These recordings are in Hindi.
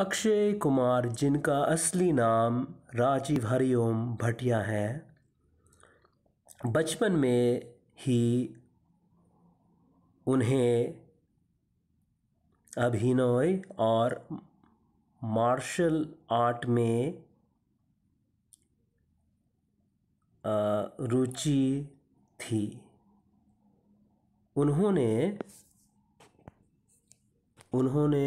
अक्षय कुमार जिनका असली नाम राजीव हरिओम भटिया है बचपन में ही उन्हें अभिनय और मार्शल आर्ट में रुचि थी उन्होंने उन्होंने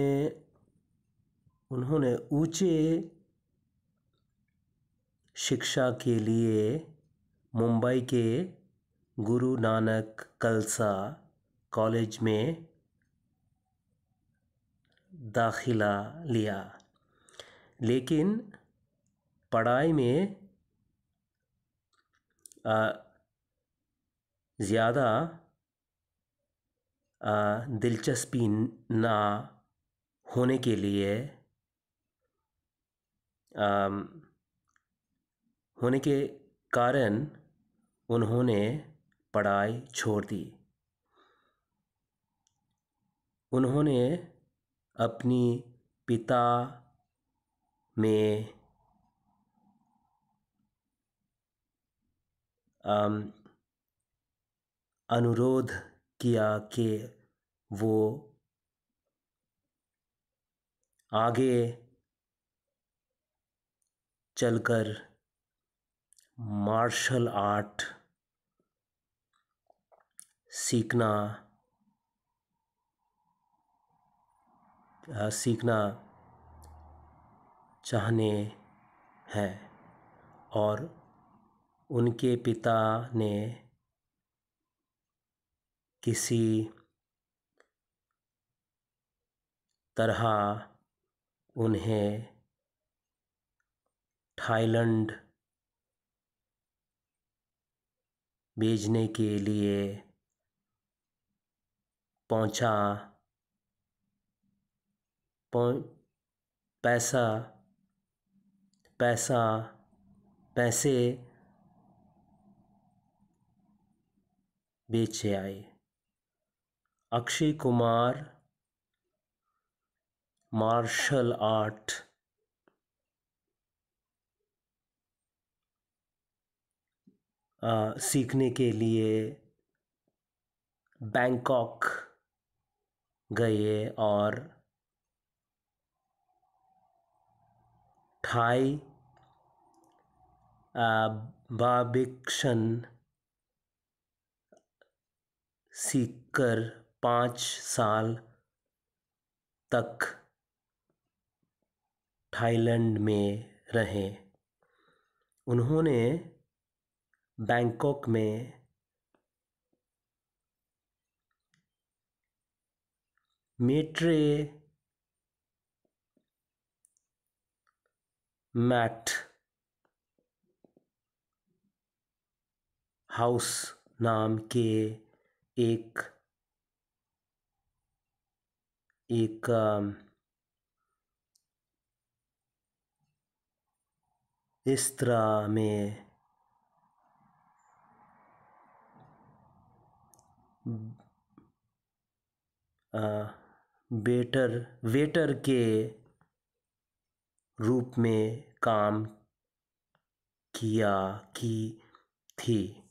उन्होंने ऊँचे शिक्षा के लिए मुंबई के गुरु नानक कलसा कॉलेज में दाखिला लिया लेकिन पढ़ाई में ज़्यादा दिलचस्पी ना होने के लिए होने के कारण उन्होंने पढ़ाई छोड़ दी उन्होंने अपनी पिता में अनुरोध किया कि वो आगे चलकर मार्शल आर्ट सीखना सीखना चाहने हैं और उनके पिता ने किसी तरह उन्हें थाईलैंड भेजने के लिए पहुँचा पैसा पैसा पैसे बेचे आए अक्षय कुमार मार्शल आर्ट सीखने के लिए बैंकॉक गए और थाई बाबिक्शन सीखकर पाँच साल तक थाईलैंड में रहे उन्होंने बैंकॉक में मेट्रे मैट हाउस नाम के एक एक इस तरह में बेटर वेटर के रूप में काम किया की थी